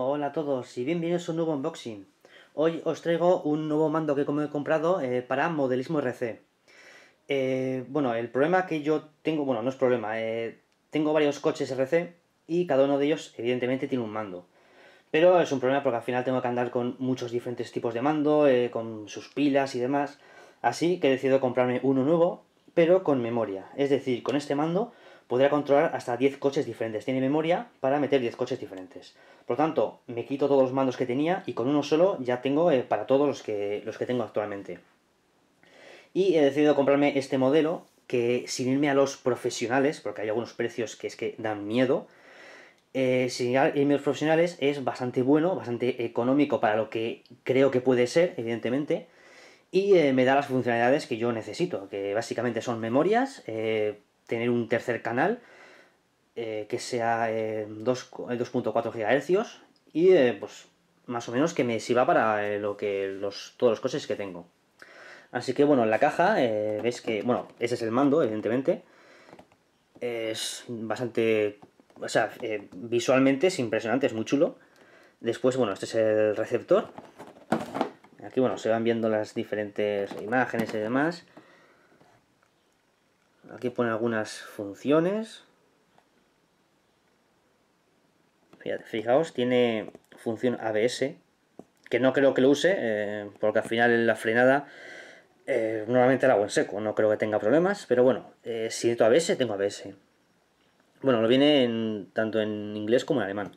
Hola a todos y bienvenidos a un nuevo unboxing. Hoy os traigo un nuevo mando que como he comprado eh, para modelismo RC. Eh, bueno, el problema que yo tengo, bueno, no es problema, eh, tengo varios coches RC y cada uno de ellos evidentemente tiene un mando. Pero es un problema porque al final tengo que andar con muchos diferentes tipos de mando, con sus pilas y demás. Así que he decidido comprarme uno nuevo, pero con memoria. Es decir, con este mando podría controlar hasta 10 coches diferentes. Tiene memoria para meter 10 coches diferentes. Por lo tanto, me quito todos los mandos que tenía y con uno solo ya tengo eh, para todos los que, los que tengo actualmente. Y he decidido comprarme este modelo que sin irme a los profesionales, porque hay algunos precios que es que dan miedo, eh, sin irme a los profesionales es bastante bueno, bastante económico para lo que creo que puede ser, evidentemente, y eh, me da las funcionalidades que yo necesito, que básicamente son memorias, eh, tener un tercer canal eh, que sea 2.4 eh, eh, GHz y pues más o menos que me sirva para lo que los, todos los coches que tengo. Así que bueno, en la caja ves que, bueno, ese es el mando, evidentemente. Es bastante, o sea, visualmente es impresionante, es muy chulo. Después, bueno, este es el receptor. Aquí, bueno, se van viendo las diferentes imágenes y demás. Aquí pone algunas funciones. fijaos, tiene función ABS, que no creo que lo use, eh, porque al final en la frenada eh, normalmente la hago en seco, no creo que tenga problemas, pero bueno, eh, si necesito ABS, tengo ABS. Bueno, lo viene tanto en inglés como en alemán,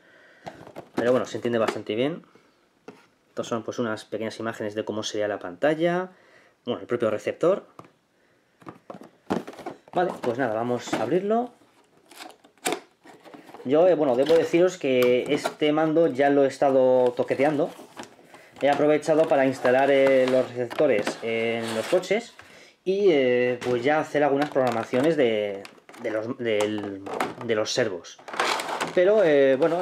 pero bueno, se entiende bastante bien. Estas son pues unas pequeñas imágenes de cómo sería la pantalla, bueno, el propio receptor, Vale, pues nada, vamos a abrirlo. Yo, eh, bueno, debo deciros que este mando ya lo he estado toqueteando. He aprovechado para instalar eh, los receptores en los coches y eh, pues ya hacer algunas programaciones de, los, de los, servos. Pero bueno,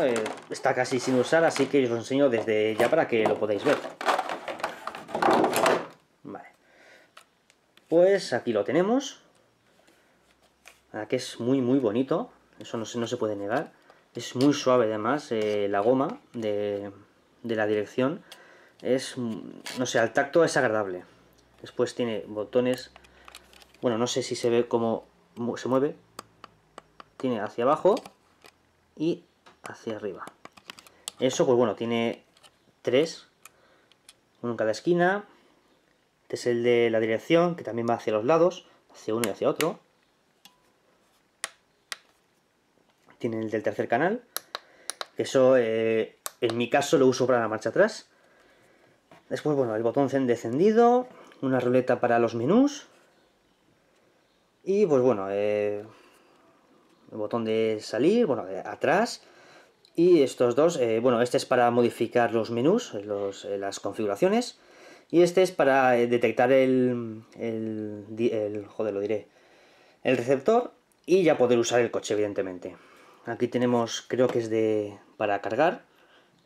está casi sin usar, así que os lo enseño desde ya para que lo podáis ver. Vale. Pues aquí lo tenemos que es muy, muy bonito. Eso no, no se puede negar. Es muy suave además eh, la goma de, de, la dirección. Es, no sé, al tacto es agradable. Después tiene botones. Bueno, no sé si se ve cómo se mueve. Tiene hacia abajo y hacia arriba. Eso, pues bueno, tiene tres. Uno en cada esquina. Este es el de la dirección, que también va hacia los lados, hacia uno y hacia otro. tiene el del tercer canal. Eso, eh, en mi caso, lo uso para la marcha atrás. Después, bueno, el botón de encendido, una ruleta para los menús. Y, pues bueno, eh, el botón de salir, bueno, de atrás. Y estos dos, eh, bueno, este es para modificar los menús, las configuraciones. Y este es para detectar el, joder, lo diré, el receptor y ya poder usar el coche, evidentemente. Aquí tenemos, creo que es de para cargar.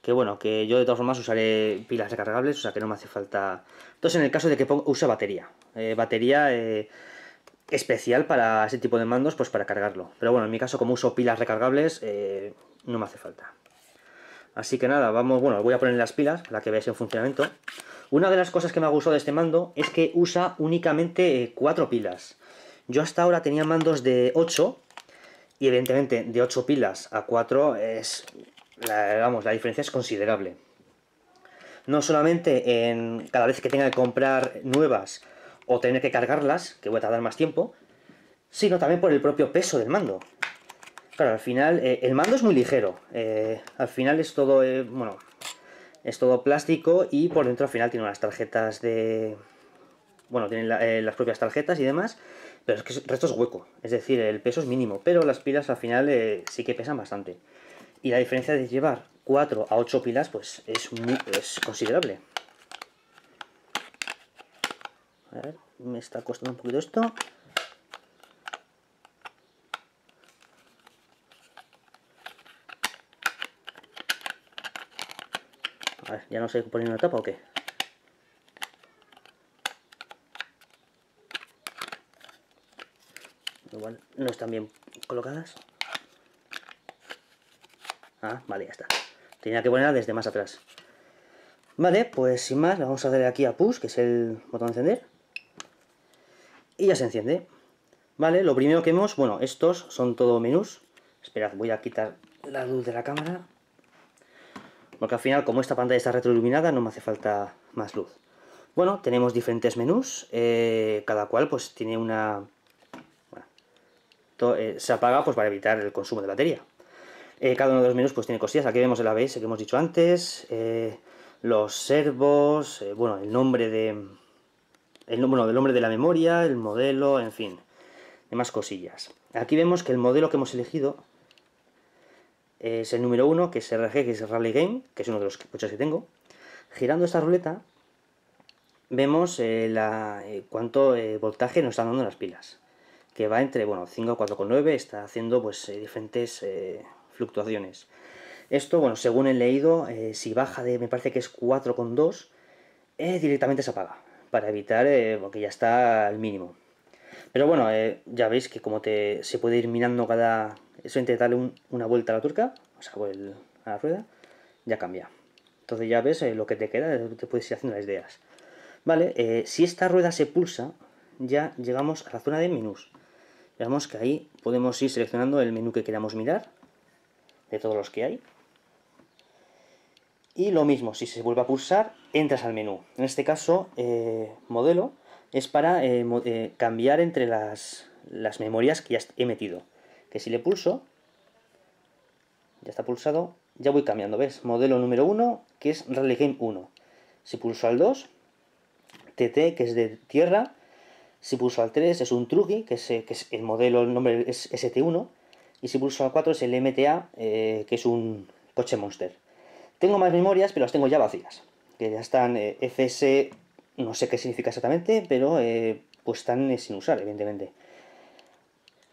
Que bueno, que yo de todas formas usaré pilas recargables, o sea que no me hace falta... Entonces en el caso de que ponga, usa batería. Eh, batería eh, especial para ese tipo de mandos, pues para cargarlo. Pero bueno, en mi caso como uso pilas recargables, eh, no me hace falta. Así que nada, vamos, bueno, voy a poner las pilas para que veáis en funcionamiento. Una de las cosas que me ha gustado de este mando es que usa únicamente cuatro pilas. Yo hasta ahora tenía mandos de 8, y evidentemente de 8 pilas a 4 es, la, vamos, la diferencia es considerable. No solamente en cada vez que tenga que comprar nuevas o tener que cargarlas, que voy a tardar más tiempo, sino también por el propio peso del mando. Claro, al final eh, el mando es muy ligero. Eh, al final es todo, eh, bueno, es todo plástico y por dentro al final tiene unas tarjetas de, bueno, tienen las propias tarjetas y demás pero es que el resto es hueco, es decir, el peso es mínimo, pero las pilas al final eh, sí que pesan bastante. Y la diferencia de llevar 4 a 8 pilas pues es, considerable. A ver, me está costando un poquito esto. A ver, ¿ya no sé poner una tapa o qué? Igual no están bien colocadas. Ah, vale, ya está. Tenía que ponerla desde más atrás. Vale, pues sin más, le vamos a darle aquí a push, que es el botón encender. Y ya se enciende. Vale, lo primero que vemos, bueno, estos son todo menús. Esperad, voy a quitar la luz de la cámara. Porque al final, como esta pantalla está retroiluminada, no me hace falta más luz. Bueno, tenemos diferentes menús, eh, cada cual pues tiene una eh, se apaga pues para evitar el consumo de batería. Eh, cada uno de los menús pues tiene cosillas, aquí vemos el ABS que hemos dicho antes, eh, los servos, bueno, el nombre de... El, bueno, nombre de la memoria, el modelo, en fin, demás cosillas. Aquí vemos que el modelo que hemos elegido es el número 1, que es RG, que es Rally Game, que es uno de los coches que tengo. Girando esta ruleta, vemos la, cuánto voltaje nos están dando las pilas que va entre bueno, 5 a 4,9, está haciendo pues eh, diferentes eh, fluctuaciones. Esto, bueno, según he leído, eh, si baja de, me parece que es 4,2, directamente se apaga, para evitar, porque ya está al mínimo. Pero bueno, ya veis que como se puede ir mirando cada... Eso intentarle darle una vuelta a la turca, o sea, a la rueda, ya cambia. Entonces ya ves lo que te queda, te puedes ir haciendo las ideas. Vale, si esta rueda se pulsa, ya llegamos a la zona de minus. Veamos que ahí podemos ir seleccionando el menú que queramos mirar, de todos los que hay. Y lo mismo, si se vuelve a pulsar, entras al menú. En este caso, eh, modelo, es para eh, eh, cambiar entre las, las memorias que ya he metido. Que si le pulso, ya está pulsado, ya voy cambiando, ¿ves? Modelo número 1, que es Rally Game 1. Si pulso al 2, TT, que es de tierra, si pulso al 3 es un Truggy, que es, el modelo, el nombre es ST1. Y si pulso al 4 es el MTA, eh, que es un coche Monster. Tengo más memorias, pero las tengo ya vacías. Que ya están eh, FS, no sé qué significa exactamente, pero eh, pues están sin usar, evidentemente.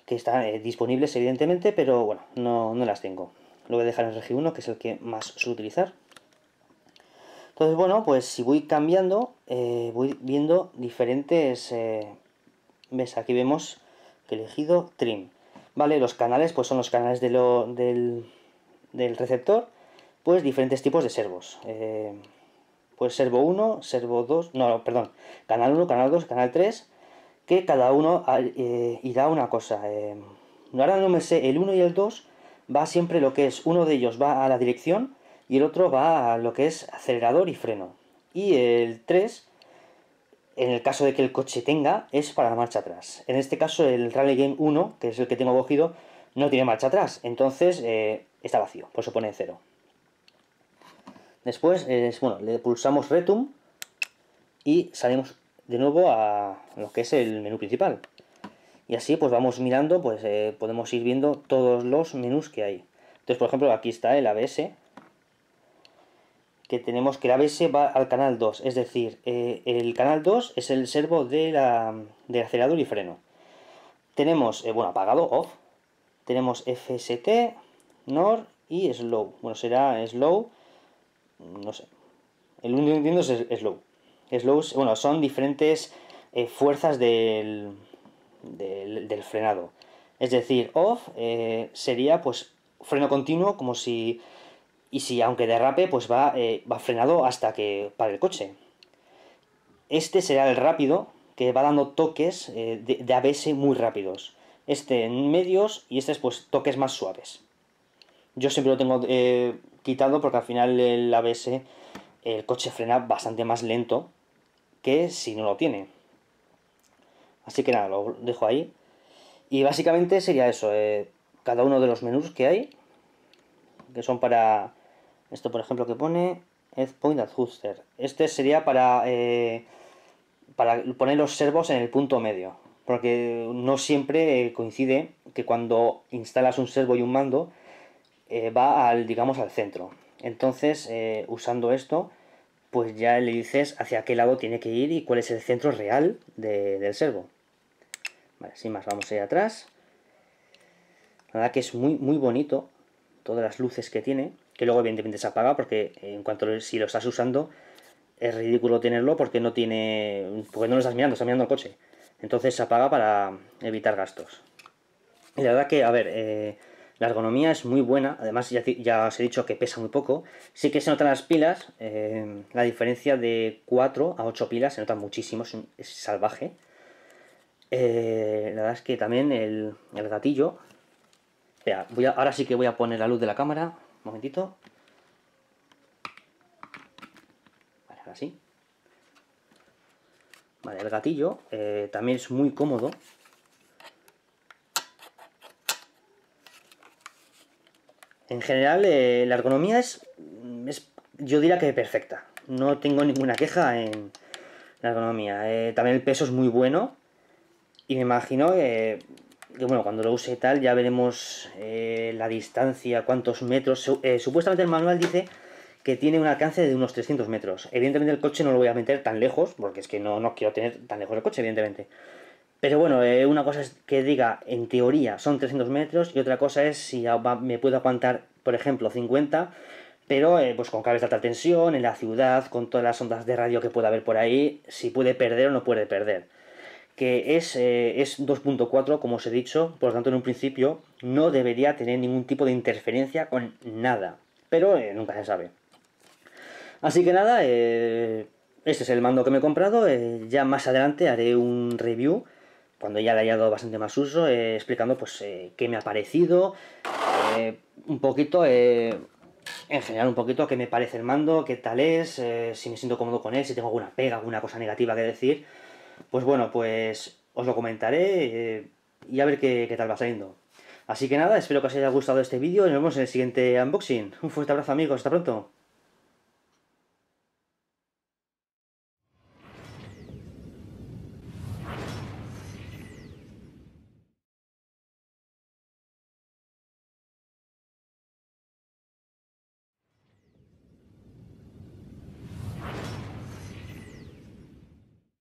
Que están disponibles, evidentemente, pero bueno, no, las tengo. Lo voy a dejar en rg 1, que es el que más suelo utilizar. Entonces, bueno, pues si voy cambiando, eh, voy viendo diferentes... Eh, ¿Ves? Aquí vemos que he elegido trim. ¿Vale? Los canales, pues son los canales del, receptor, pues diferentes tipos de servos. Eh, pues servo 1, servo 2, no, perdón, canal 1, canal 2, canal 3, que cada uno irá una cosa. ahora no me sé, el 1 y el 2 va siempre lo que es, uno de ellos va a la dirección, y el otro va a lo que es acelerador y freno. Y el 3, en el caso de que el coche tenga, es para la marcha atrás. En este caso el Rally Game 1, que es el que tengo cogido, no tiene marcha atrás, entonces eh, está vacío, por eso pone 0. Después, bueno, le pulsamos Retum y salimos de nuevo a lo que es el menú principal. Y así pues vamos mirando, pues eh, podemos ir viendo todos los menús que hay. Entonces, por ejemplo, aquí está el ABS, que tenemos que la BS va al canal 2, es decir, eh, el canal 2 es el servo de la, del acelerador y freno. Tenemos, eh, bueno, apagado, off, tenemos FST, NOR y slow. Bueno, será slow, no sé, el único que entiendo es slow. Slow, bueno, son diferentes eh, fuerzas del, del, del, frenado. Es decir, off sería pues freno continuo, como si y si aunque derrape, pues va, eh, va frenado hasta que para el coche. Este será el rápido, que va dando toques eh, de, ABS muy rápidos. Este en medios y este es pues toques más suaves. Yo siempre lo tengo eh, quitado porque al final el ABS, el coche frena bastante más lento que si no lo tiene. Así que nada, lo dejo ahí. Y básicamente sería eso, cada uno de los menús que hay, que son para esto, por ejemplo, que pone Headpoint Point Adjuster. Este sería para, eh, para poner los servos en el punto medio. Porque no siempre eh, coincide que cuando instalas un servo y un mando eh, va al, digamos, al centro. Entonces, usando esto, pues ya le dices hacia qué lado tiene que ir y cuál es el centro real del servo. Vale, sin más, vamos a atrás. La verdad que es muy, muy bonito, todas las luces que tiene que luego evidentemente se apaga porque eh, en cuanto si lo estás usando es ridículo tenerlo porque no tiene porque no lo estás mirando, estás mirando el coche. Entonces se apaga para evitar gastos. Y la verdad que, a ver, eh, la ergonomía es muy buena, además ya, os he dicho que pesa muy poco. Sí que se notan las pilas, eh, la diferencia de 4 a 8 pilas se nota muchísimo, es, salvaje. la verdad es que también el, gatillo... ahora sí que voy a poner la luz de la cámara momentito. Vale, ahora sí. Vale, el gatillo eh, también es muy cómodo. En general, eh, la ergonomía es, yo diría que perfecta. No tengo ninguna queja en la ergonomía. Eh, también el peso es muy bueno. Y me imagino que que bueno, cuando lo use y tal ya veremos eh, la distancia, cuántos metros. Eh, supuestamente el manual dice que tiene un alcance de unos 300 metros. Evidentemente el coche no lo voy a meter tan lejos, porque es que no, no quiero tener tan lejos el coche, evidentemente. Pero bueno, eh, una cosa es que diga, en teoría son 300 metros, y otra cosa es si me puedo aguantar, por ejemplo, 50, pero pues con cables de alta tensión, en la ciudad, con todas las ondas de radio que pueda haber por ahí, si puede perder o no puede perder que es, 2.4, eh, como os he dicho, por lo tanto en un principio no debería tener ningún tipo de interferencia con nada, pero eh, nunca se sabe. Así que nada, eh, este es el mando que me he comprado, ya más adelante haré un review cuando ya le haya dado bastante más uso, explicando pues qué me ha parecido, un poquito en general un poquito qué me parece el mando, qué tal es, si me siento cómodo con él, si tengo alguna pega, alguna cosa negativa que decir. Pues bueno, pues os lo comentaré eh, y a ver qué, qué tal va saliendo. Así que nada, espero que os haya gustado este vídeo y nos vemos en el siguiente unboxing. Un fuerte abrazo amigos, hasta pronto.